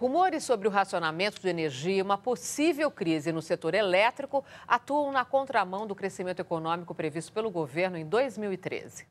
Rumores sobre o racionamento de energia e uma possível crise no setor elétrico atuam na contramão do crescimento econômico previsto pelo governo em 2013.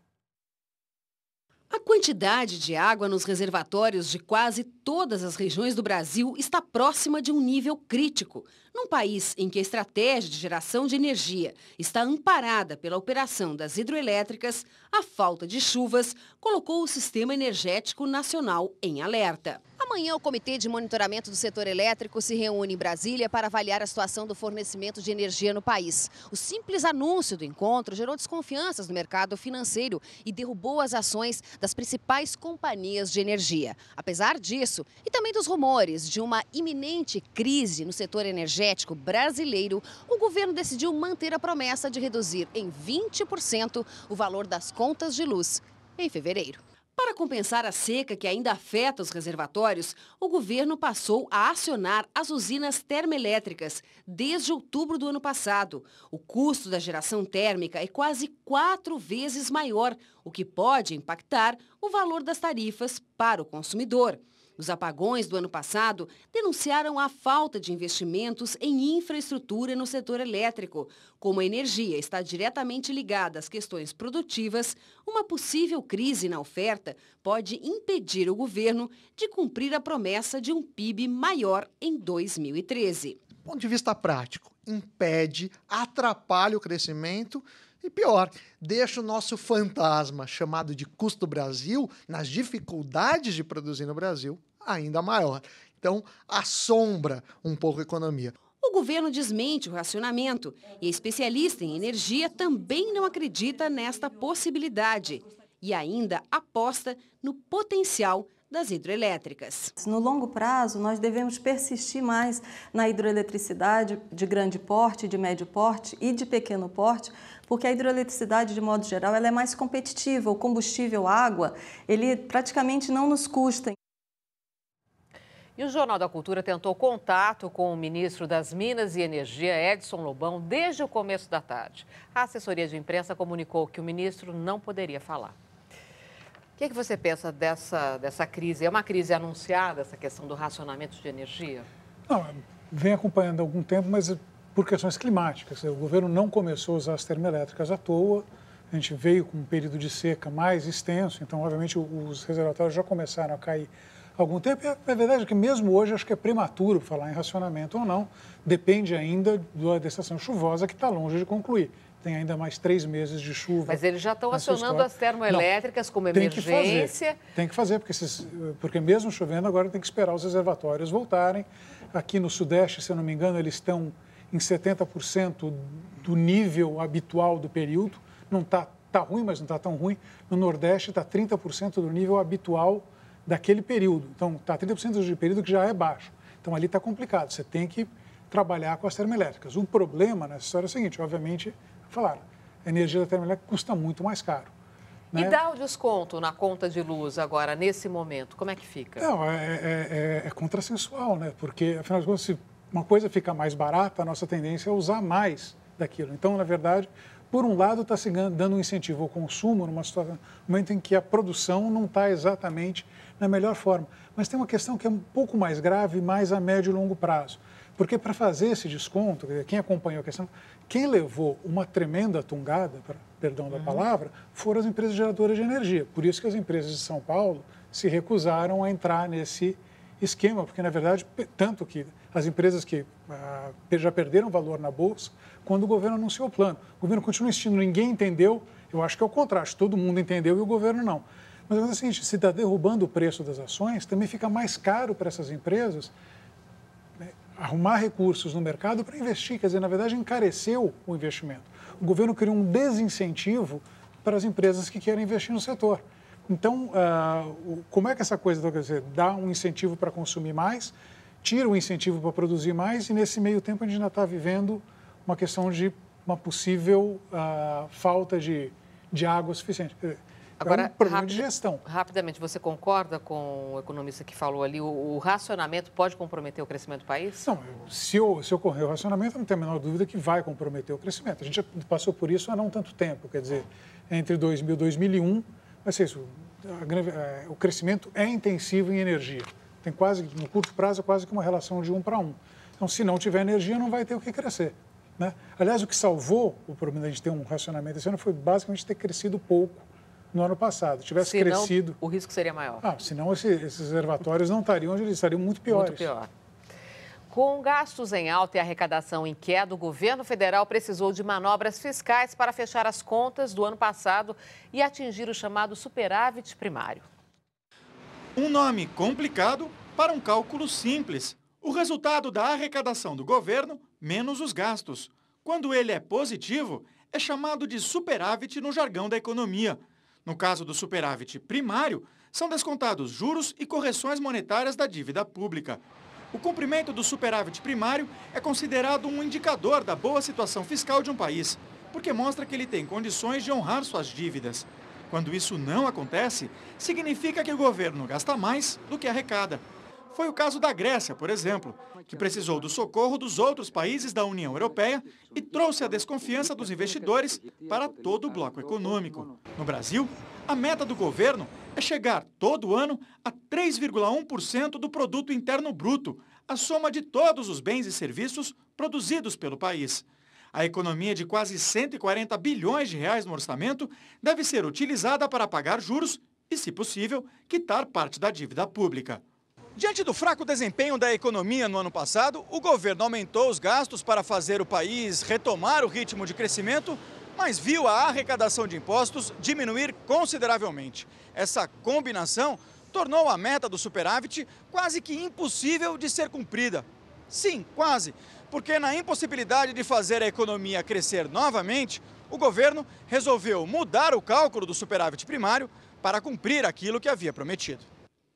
A quantidade de água nos reservatórios de quase todas as regiões do Brasil está próxima de um nível crítico. Num país em que a estratégia de geração de energia está amparada pela operação das hidroelétricas, a falta de chuvas colocou o sistema energético nacional em alerta. Amanhã, o Comitê de Monitoramento do Setor Elétrico se reúne em Brasília para avaliar a situação do fornecimento de energia no país. O simples anúncio do encontro gerou desconfianças no mercado financeiro e derrubou as ações das principais companhias de energia. Apesar disso, e também dos rumores de uma iminente crise no setor energético, energético brasileiro, o governo decidiu manter a promessa de reduzir em 20% o valor das contas de luz em fevereiro. Para compensar a seca que ainda afeta os reservatórios, o governo passou a acionar as usinas termoelétricas desde outubro do ano passado. O custo da geração térmica é quase quatro vezes maior, o que pode impactar o valor das tarifas para o consumidor. Os apagões do ano passado, denunciaram a falta de investimentos em infraestrutura no setor elétrico. Como a energia está diretamente ligada às questões produtivas, uma possível crise na oferta pode impedir o governo de cumprir a promessa de um PIB maior em 2013. Do ponto de vista prático, impede, atrapalha o crescimento e pior, deixa o nosso fantasma, chamado de custo Brasil, nas dificuldades de produzir no Brasil, ainda maior. Então, assombra um pouco a economia. O governo desmente o racionamento e a especialista em energia também não acredita nesta possibilidade e ainda aposta no potencial das hidroelétricas. No longo prazo, nós devemos persistir mais na hidroeletricidade de grande porte, de médio porte e de pequeno porte, porque a hidroeletricidade, de modo geral, ela é mais competitiva. O combustível água, ele praticamente não nos custa. E o Jornal da Cultura tentou contato com o ministro das Minas e Energia, Edson Lobão, desde o começo da tarde. A assessoria de imprensa comunicou que o ministro não poderia falar. O que, é que você pensa dessa, dessa crise? É uma crise anunciada, essa questão do racionamento de energia? Não, vem acompanhando há algum tempo, mas por questões climáticas. O governo não começou a usar as termoelétricas à toa. A gente veio com um período de seca mais extenso, então, obviamente, os reservatórios já começaram a cair há algum tempo. E a verdade é que, mesmo hoje, acho que é prematuro falar em racionamento ou não. Depende ainda da estação chuvosa, que está longe de concluir tem ainda mais três meses de chuva. Mas eles já estão acionando as termoelétricas Não, como emergência. Tem que fazer, tem que fazer porque, esses, porque mesmo chovendo agora tem que esperar os reservatórios voltarem. Aqui no Sudeste, se eu não me engano, eles estão em 70% do nível habitual do período. Não está tá ruim, mas não está tão ruim. No Nordeste está 30% do nível habitual daquele período. Então está 30% de período que já é baixo. Então ali está complicado. Você tem que trabalhar com as termoelétricas. O problema nessa história é o seguinte: obviamente falaram. A energia da termoelétrica custa muito mais caro. Né? E dá o desconto na conta de luz agora, nesse momento, como é que fica? Não, é, é, é, é contrassensual, né? Porque, afinal de contas, se uma coisa fica mais barata, a nossa tendência é usar mais daquilo. Então, na verdade, por um lado, está se dando um incentivo ao consumo numa situação, momento em que a produção não está exatamente na melhor forma. Mas tem uma questão que é um pouco mais grave, mais a médio e longo prazo. Porque para fazer esse desconto, quem acompanhou a questão, quem levou uma tremenda tungada, pra, perdão da uhum. palavra, foram as empresas geradoras de energia. Por isso que as empresas de São Paulo se recusaram a entrar nesse esquema, porque na verdade, tanto que as empresas que ah, já perderam valor na bolsa, quando o governo anunciou o plano. O governo continua insistindo, ninguém entendeu. Eu acho que é o contraste, todo mundo entendeu e o governo não. Mas é se está derrubando o preço das ações, também fica mais caro para essas empresas arrumar recursos no mercado para investir, quer dizer, na verdade encareceu o investimento. O governo criou um desincentivo para as empresas que querem investir no setor. Então, uh, como é que essa coisa, quer dizer, dá um incentivo para consumir mais, tira o um incentivo para produzir mais e nesse meio tempo a gente ainda está vivendo uma questão de uma possível uh, falta de, de água suficiente. Quer dizer, Agora, é um problema de gestão. Rapidamente, você concorda com o economista que falou ali, o, o racionamento pode comprometer o crescimento do país? Não, se, eu, se ocorrer o racionamento, não tenho a menor dúvida que vai comprometer o crescimento. A gente passou por isso há não tanto tempo, quer dizer, entre 2000 e 2001, vai ser isso, a, a, é, o crescimento é intensivo em energia. Tem quase, no curto prazo, quase que uma relação de um para um. Então, se não tiver energia, não vai ter o que crescer. Né? Aliás, o que salvou o problema de a gente ter um racionamento esse ano foi basicamente ter crescido pouco no ano passado. Tivesse crescido. O risco seria maior. Ah, senão esse, esses reservatórios não estariam onde eles estariam muito piores. Muito pior. Com gastos em alta e arrecadação em queda, o governo federal precisou de manobras fiscais para fechar as contas do ano passado e atingir o chamado superávit primário. Um nome complicado para um cálculo simples. O resultado da arrecadação do governo menos os gastos. Quando ele é positivo, é chamado de superávit no jargão da economia. No caso do superávit primário, são descontados juros e correções monetárias da dívida pública. O cumprimento do superávit primário é considerado um indicador da boa situação fiscal de um país, porque mostra que ele tem condições de honrar suas dívidas. Quando isso não acontece, significa que o governo gasta mais do que arrecada. Foi o caso da Grécia, por exemplo, que precisou do socorro dos outros países da União Europeia e trouxe a desconfiança dos investidores para todo o bloco econômico. No Brasil, a meta do governo é chegar todo ano a 3,1% do produto interno bruto, a soma de todos os bens e serviços produzidos pelo país. A economia de quase 140 bilhões de reais no orçamento deve ser utilizada para pagar juros e, se possível, quitar parte da dívida pública. Diante do fraco desempenho da economia no ano passado, o governo aumentou os gastos para fazer o país retomar o ritmo de crescimento, mas viu a arrecadação de impostos diminuir consideravelmente. Essa combinação tornou a meta do superávit quase que impossível de ser cumprida. Sim, quase, porque na impossibilidade de fazer a economia crescer novamente, o governo resolveu mudar o cálculo do superávit primário para cumprir aquilo que havia prometido.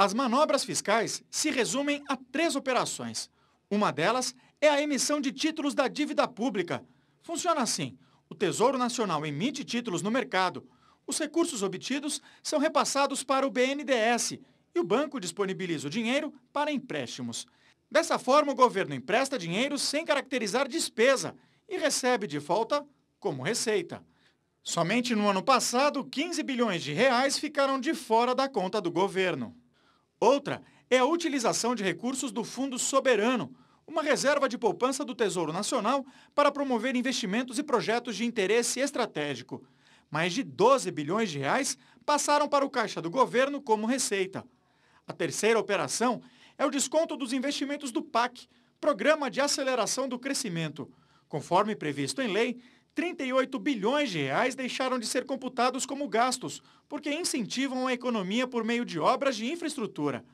As manobras fiscais se resumem a três operações. Uma delas é a emissão de títulos da dívida pública. Funciona assim: o Tesouro Nacional emite títulos no mercado. Os recursos obtidos são repassados para o BNDES e o banco disponibiliza o dinheiro para empréstimos. Dessa forma, o governo empresta dinheiro sem caracterizar despesa e recebe de volta como receita. Somente no ano passado, 15 bilhões de reais ficaram de fora da conta do governo. Outra é a utilização de recursos do Fundo Soberano, uma reserva de poupança do Tesouro Nacional para promover investimentos e projetos de interesse estratégico. Mais de 12 bilhões de reais passaram para o caixa do governo como receita. A terceira operação é o desconto dos investimentos do PAC, Programa de Aceleração do Crescimento. Conforme previsto em lei, 38 bilhões de reais deixaram de ser computados como gastos, porque incentivam a economia por meio de obras de infraestrutura.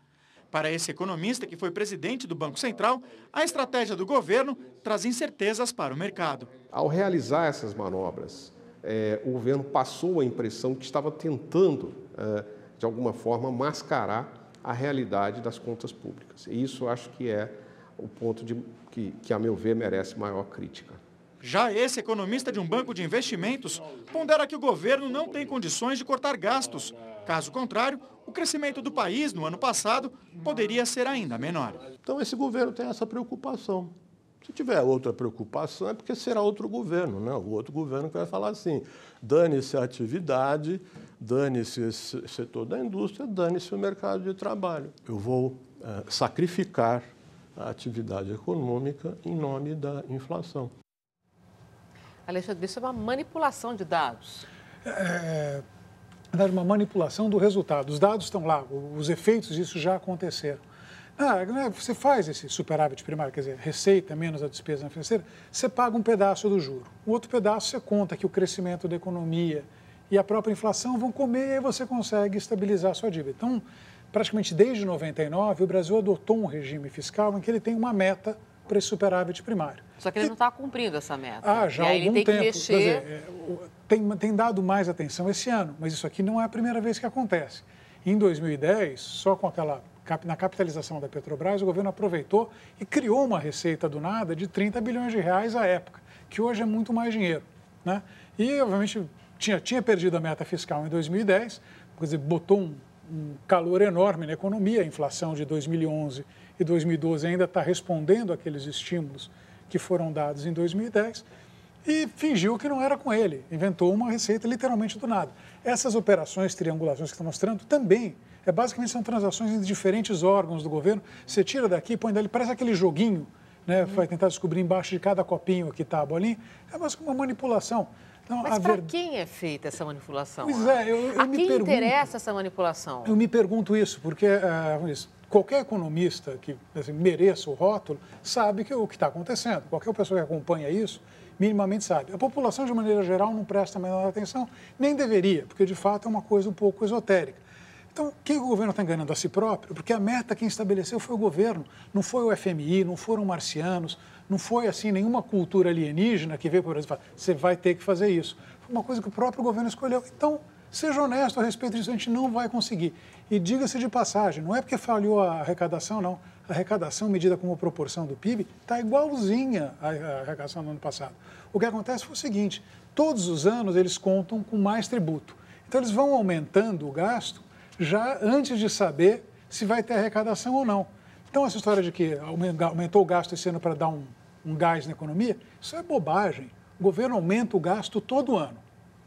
Para esse economista, que foi presidente do Banco Central, a estratégia do governo traz incertezas para o mercado. Ao realizar essas manobras, é, o governo passou a impressão que estava tentando, é, de alguma forma, mascarar a realidade das contas públicas. E isso acho que é o ponto de, que, que, a meu ver, merece maior crítica. Já esse economista de um banco de investimentos pondera que o governo não tem condições de cortar gastos. Caso contrário, o crescimento do país no ano passado poderia ser ainda menor. Então, esse governo tem essa preocupação. Se tiver outra preocupação, é porque será outro governo, né? o outro governo que vai falar assim: dane-se a atividade, dane-se o setor da indústria, dane-se o mercado de trabalho. Eu vou é, sacrificar a atividade econômica em nome da inflação. Alexandre, isso é uma manipulação de dados. É, é uma manipulação do resultado. Os dados estão lá, os efeitos disso já aconteceram. Ah, né, você faz esse superávit primário, quer dizer, receita menos a despesa financeira, você paga um pedaço do juro. O outro pedaço você conta que o crescimento da economia e a própria inflação vão comer e aí você consegue estabilizar a sua dívida. Então, praticamente desde 99, o Brasil adotou um regime fiscal em que ele tem uma meta para esse superávit primário. Só que ele e... não está cumprindo essa meta. Ah, já há algum tem tempo. Mexer... É, tem, tem dado mais atenção esse ano, mas isso aqui não é a primeira vez que acontece. Em 2010, só com aquela na capitalização da Petrobras, o governo aproveitou e criou uma receita do nada de 30 bilhões de reais à época, que hoje é muito mais dinheiro. Né? E, obviamente, tinha, tinha perdido a meta fiscal em 2010, quer dizer, botou um, um calor enorme na economia, a inflação de 2011 e 2012 ainda está respondendo aqueles estímulos que foram dados em 2010 e fingiu que não era com ele, inventou uma receita literalmente do nada. Essas operações, triangulações que está mostrando, também é basicamente são transações entre diferentes órgãos do governo. Você tira daqui, põe dali, parece aquele joguinho, né? Vai tentar descobrir embaixo de cada copinho que está a bolinha. É mais uma manipulação. Mas para ver... quem é feita essa manipulação? Pois é, eu, eu A quem pergunto, interessa essa manipulação? Eu me pergunto isso, porque uh, isso, qualquer economista que assim, mereça o rótulo sabe que, o que está acontecendo. Qualquer pessoa que acompanha isso minimamente sabe. A população, de maneira geral, não presta a menor atenção, nem deveria, porque de fato é uma coisa um pouco esotérica. Então, quem o governo está enganando a si próprio? Porque a meta quem estabeleceu foi o governo, não foi o FMI, não foram marcianos, não foi assim nenhuma cultura alienígena que veio para o Brasil e falou, você vai ter que fazer isso. Foi uma coisa que o próprio governo escolheu. Então, seja honesto a respeito disso, a gente não vai conseguir. E diga-se de passagem, não é porque falhou a arrecadação, não. A arrecadação medida como proporção do PIB está igualzinha à arrecadação do ano passado. O que acontece foi o seguinte: todos os anos eles contam com mais tributo. Então eles vão aumentando o gasto já antes de saber se vai ter arrecadação ou não. Então essa história de que aumentou o gasto esse ano para dar um um gás na economia, isso é bobagem. O governo aumenta o gasto todo ano.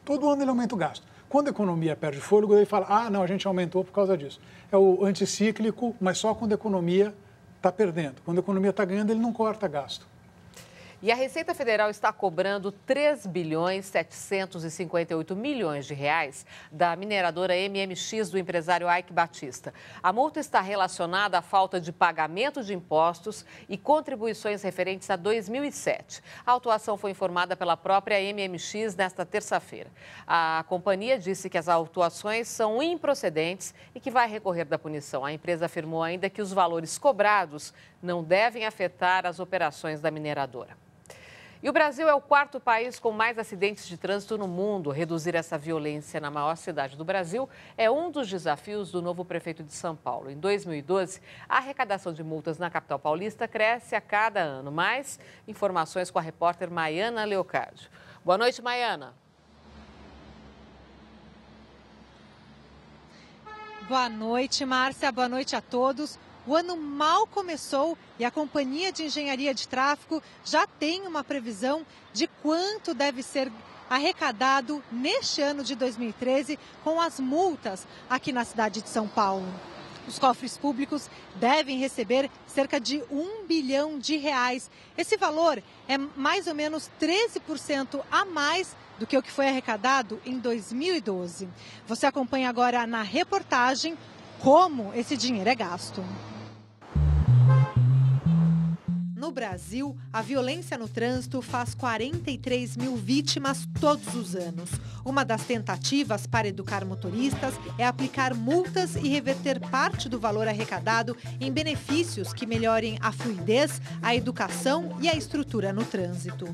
Todo ano ele aumenta o gasto. Quando a economia perde fôlego, ele fala: ah, não, a gente aumentou por causa disso. É o anticíclico, mas só quando a economia está perdendo. Quando a economia está ganhando, ele não corta gasto. E a Receita Federal está cobrando 3 bilhões 758 milhões de reais da mineradora MMX do empresário Ike Batista. A multa está relacionada à falta de pagamento de impostos e contribuições referentes a 2007. A autuação foi informada pela própria MMX nesta terça-feira. A companhia disse que as autuações são improcedentes e que vai recorrer da punição. A empresa afirmou ainda que os valores cobrados não devem afetar as operações da mineradora. E o Brasil é o quarto país com mais acidentes de trânsito no mundo. Reduzir essa violência na maior cidade do Brasil é um dos desafios do novo prefeito de São Paulo. Em 2012, a arrecadação de multas na capital paulista cresce a cada ano. Mais informações com a repórter Maiana Leocádio. Boa noite, Maiana. Boa noite, Márcia. Boa noite a todos. O ano mal começou e a Companhia de Engenharia de Tráfego já tem uma previsão de quanto deve ser arrecadado neste ano de 2013 com as multas aqui na cidade de São Paulo. Os cofres públicos devem receber cerca de um bilhão de reais. Esse valor é mais ou menos 13% a mais do que o que foi arrecadado em 2012. Você acompanha agora na reportagem como esse dinheiro é gasto. No Brasil, a violência no trânsito faz 43 mil vítimas todos os anos. Uma das tentativas para educar motoristas é aplicar multas e reverter parte do valor arrecadado em benefícios que melhorem a fluidez, a educação e a estrutura no trânsito.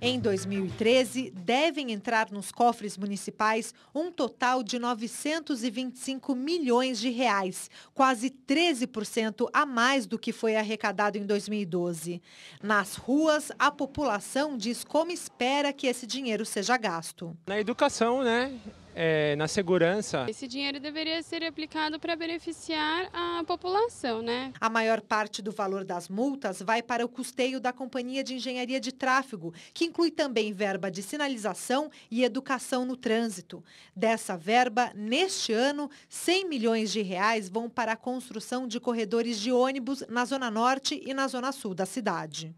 Em 2013, devem entrar nos cofres municipais um total de 925 milhões de reais, quase 13% a mais do que foi arrecadado em 2012. Nas ruas, a população diz como espera que esse dinheiro seja gasto. Na educação, né? é, na segurança. Esse dinheiro deveria ser aplicado para beneficiar a população, né? A maior parte do valor das multas vai para o custeio da Companhia de Engenharia de Tráfego, que inclui também verba de sinalização e educação no trânsito. Dessa verba, neste ano, 100 milhões de reais vão para a construção de corredores de ônibus na Zona Norte e na Zona Sul da cidade.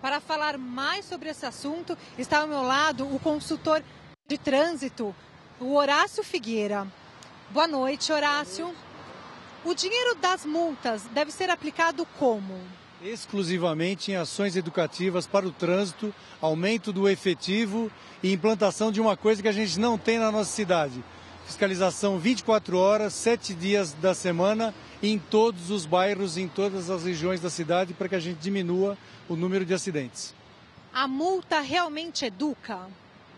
Para falar mais sobre esse assunto, está ao meu lado o consultor de trânsito, o Horácio Figueira. Boa noite, Horácio. O dinheiro das multas deve ser aplicado como? Exclusivamente em ações educativas para o trânsito, aumento do efetivo e implantação de uma coisa que a gente não tem na nossa cidade, fiscalização 24 horas, 7 dias da semana, em todos os bairros, em todas as regiões da cidade, para que a gente diminua o número de acidentes. A multa realmente educa?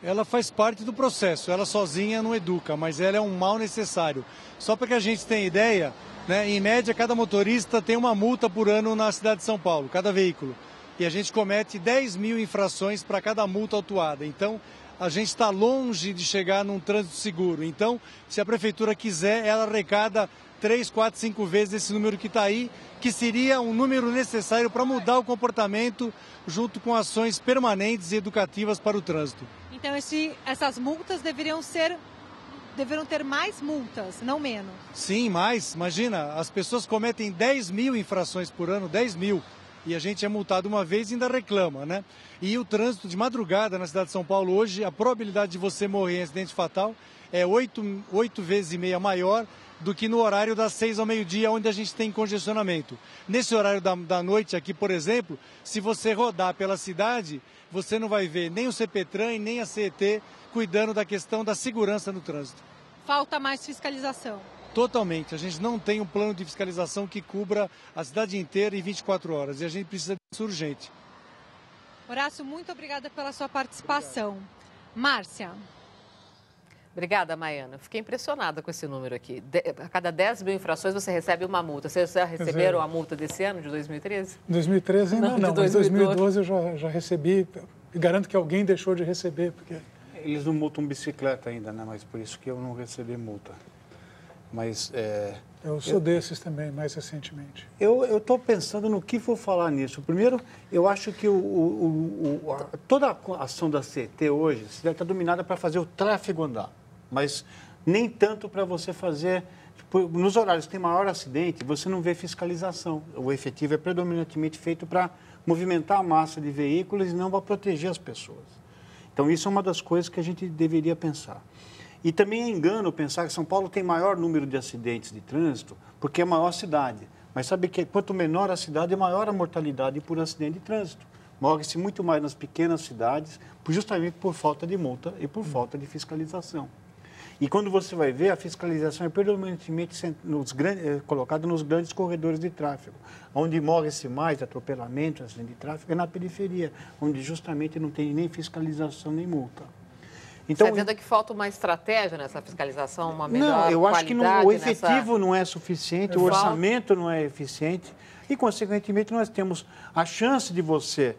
Ela faz parte do processo, ela sozinha não educa, mas ela é um mal necessário. Só para que a gente tenha ideia, né, em média, cada motorista tem uma multa por ano na cidade de São Paulo, cada veículo. E a gente comete 10 mil infrações para cada multa autuada. Então, a gente está longe de chegar num trânsito seguro. Então, se a prefeitura quiser, ela arrecada três, quatro, cinco vezes esse número que está aí, que seria um número necessário para mudar o comportamento junto com ações permanentes e educativas para o trânsito. Então esse, essas multas deveriam ser deveriam ter mais multas, não menos. Sim, mais. Imagina, as pessoas cometem 10 mil infrações por ano, 10 mil e a gente é multado uma vez e ainda reclama, né? E o trânsito de madrugada na cidade de São Paulo hoje, a probabilidade de você morrer em acidente fatal é oito, oito vezes e meia maior do que no horário das seis ao meio-dia, onde a gente tem congestionamento. Nesse horário da, da noite aqui, por exemplo, se você rodar pela cidade, você não vai ver nem o CPTRAN e nem a CET cuidando da questão da segurança no trânsito. Falta mais fiscalização. Totalmente. A gente não tem um plano de fiscalização que cubra a cidade inteira em 24 horas e a gente precisa disso urgente. Horácio, muito obrigada pela sua participação. Obrigado. Márcia. Obrigada, Maiana. Fiquei impressionada com esse número aqui. De, a cada 10 mil infrações você recebe uma multa. Vocês já receberam a multa desse ano, de 2013? 2013 ainda não, não, não mas 2012 eu já, já recebi. E garanto que alguém deixou de receber, porque... Eles não multam bicicleta ainda, né? Mas por isso que eu não recebi multa mas... É, eu sou eu, desses também, mais recentemente. Eu estou pensando no que vou falar nisso. Primeiro, eu acho que o, o, o, a, toda a ação da CT hoje está dominada para fazer o tráfego andar, mas nem tanto para você fazer... Tipo, nos horários que tem maior acidente, você não vê fiscalização. O efetivo é predominantemente feito para movimentar a massa de veículos e não para proteger as pessoas. Então, isso é uma das coisas que a gente deveria pensar. E também é engano pensar que São Paulo tem maior número de acidentes de trânsito, porque é a maior cidade. Mas sabe que quanto menor a cidade, maior a mortalidade por acidente de trânsito. Morre-se muito mais nas pequenas cidades, justamente por falta de multa e por falta de fiscalização. E quando você vai ver, a fiscalização é predominantemente nos grandes, eh, é, colocada nos grandes corredores de tráfego. Onde morre-se mais atropelamento, acidente de tráfego, é na periferia, onde justamente não tem nem fiscalização nem multa. Então, Você está que falta uma estratégia nessa fiscalização, uma melhor Não, eu acho que não, o efetivo nessa... não é suficiente, o orçamento não é eficiente e, consequentemente, nós temos a chance de você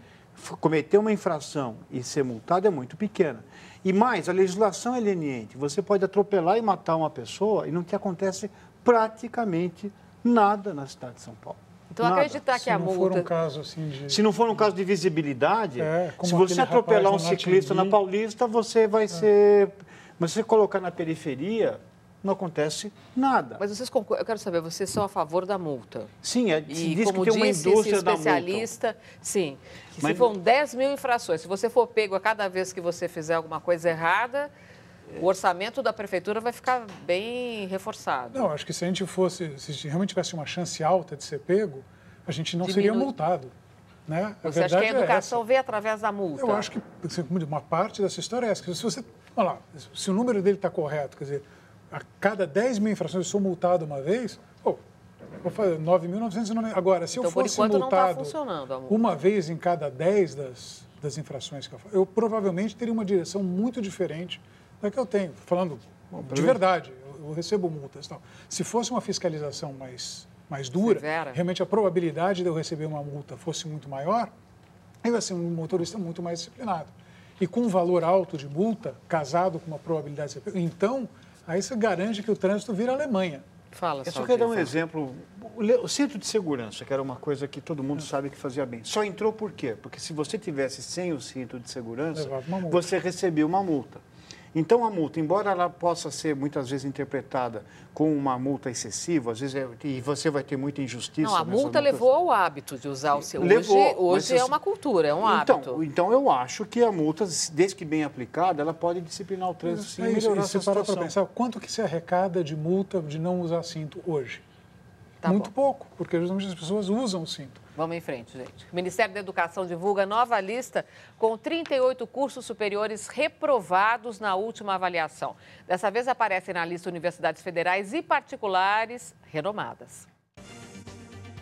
cometer uma infração e ser multado é muito pequena. E mais, a legislação é leniente. Você pode atropelar e matar uma pessoa e não te acontece praticamente nada na cidade de São Paulo. Então, Nada. acreditar que é a multa... For um caso, assim, de... Se não for um caso de visibilidade, é, se você atropelar um ciclista na Paulista, você vai é. ser... Mas se você colocar na periferia, não acontece nada. Mas vocês concordam, eu quero saber, vocês são a favor da multa? Sim, é, e, diz como que tem uma disse, indústria esse especialista, da multa. sim, Mas... se for 10 mil infrações, se você for pego a cada vez que você fizer alguma coisa errada, é. o orçamento da prefeitura vai ficar bem reforçado. Não, acho que se a gente fosse, se realmente tivesse uma chance alta de ser pego, a gente não seria multado. Né? Você a acha que a é educação é através da multa? Eu acho que uma parte dessa história é essa. Se, você, lá, se o número dele está correto, quer dizer, a cada 10 mil infrações eu sou multado uma vez, vou fazer 9.990. Agora, se então, eu fosse tá multado tá uma vez em cada 10 das, das infrações que eu faço, eu provavelmente teria uma direção muito diferente é que eu tenho, falando Bom, de verdade, eu, recebo multas. Tal. Se fosse uma fiscalização mais, mais dura, Severa. realmente a probabilidade de eu receber uma multa fosse muito maior, eu ia ser um motorista muito mais disciplinado. E com um valor alto de multa, casado com uma probabilidade de então, aí você garante que o trânsito vira Alemanha. Fala, Eu só quero dar um fala. exemplo. O cinto de segurança, que era uma coisa que todo mundo sabe que fazia bem. Só entrou por quê? Porque se você tivesse sem o cinto de segurança, você recebia uma multa. Então, a multa, embora ela possa ser muitas vezes interpretada como uma multa excessiva, às vezes é, e você vai ter muita injustiça. Não, a multa levou ao hábito de usar o seu. Levou, hoje hoje é assim, uma cultura, é um então, hábito. Então, eu acho que a multa, desde que bem aplicada, ela pode disciplinar o trânsito sim. É isso, melhorar e se para pensar, quanto que se arrecada de multa de não usar cinto hoje? Tá Muito bom. pouco, porque justamente as pessoas usam o cinto. Vamos em frente, gente. O Ministério da Educação divulga nova lista com 38 cursos superiores reprovados na última avaliação. Dessa vez aparecem na lista universidades federais e particulares renomadas.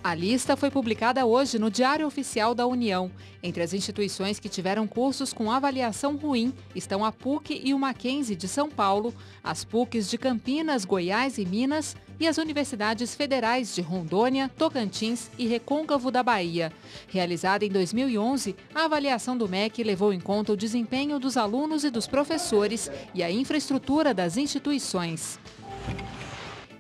A lista foi publicada hoje no Diário Oficial da União. Entre as instituições que tiveram cursos com avaliação ruim estão a PUC e o Mackenzie de São Paulo, as PUCs de Campinas, Goiás e Minas, e as universidades federais de Rondônia, Tocantins e Recôncavo da Bahia. Realizada em 2011, a avaliação do MEC levou em conta o desempenho dos alunos e dos professores e a infraestrutura das instituições.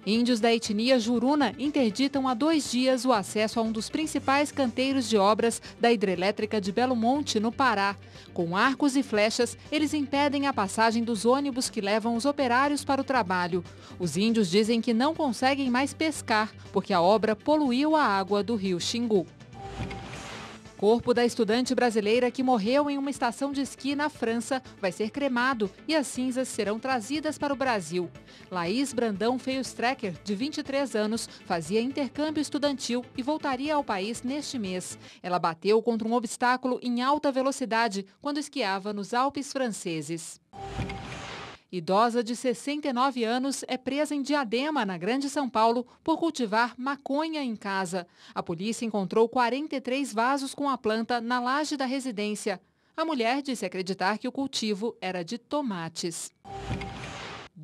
Índios da etnia Juruna interditam há dois dias o acesso a um dos principais canteiros de obras da hidrelétrica de Belo Monte, no Pará. Com arcos e flechas, eles impedem a passagem dos ônibus que levam os operários para o trabalho. Os índios dizem que não conseguem mais pescar, porque a obra poluiu a água do rio Xingu corpo da estudante brasileira que morreu em uma estação de esqui na França vai ser cremado e as cinzas serão trazidas para o Brasil. Laís Brandão Feustrecker, de 23 anos, fazia intercâmbio estudantil e voltaria ao país neste mês. Ela bateu contra um obstáculo em alta velocidade quando esquiava nos Alpes franceses. Idosa de 69 anos é presa em Diadema, na Grande São Paulo, por cultivar maconha em casa. A polícia encontrou 43 vasos com a planta na laje da residência. A mulher disse acreditar que o cultivo era de tomates.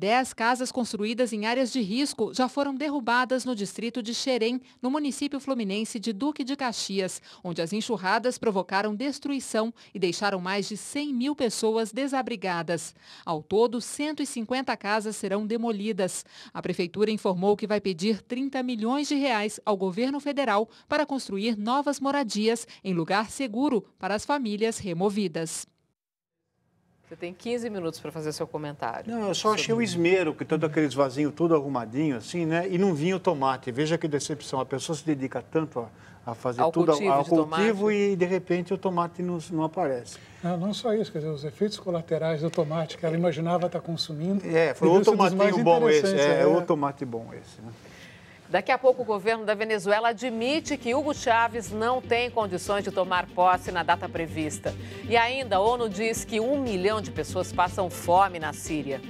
Dez casas construídas em áreas de risco já foram derrubadas no distrito de Xerém, no município fluminense de Duque de Caxias, onde as enxurradas provocaram destruição e deixaram mais de 100 mil pessoas desabrigadas. Ao todo, 150 casas serão demolidas. A prefeitura informou que vai pedir 30 milhões de reais ao governo federal para construir novas moradias em lugar seguro para as famílias removidas. Você tem 15 minutos para fazer seu comentário. Não, eu só achei o esmero, que todo aqueles vasinhos tudo arrumadinho, assim, né? E não vinha o tomate. Veja que decepção. A pessoa se dedica tanto a, a fazer ao tudo cultivo ao, ao cultivo tomate. e, de repente, o tomate não, não aparece. Não, não, só isso, quer dizer, os efeitos colaterais do tomate que ela imaginava estar tá consumindo. É, foi é é, né? outro tomate bom esse. É, é, tomate bom esse. Né? Daqui a pouco, o governo da Venezuela admite que Hugo Chávez não tem condições de tomar posse na data prevista. E ainda, a ONU diz que um milhão de pessoas passam fome na Síria.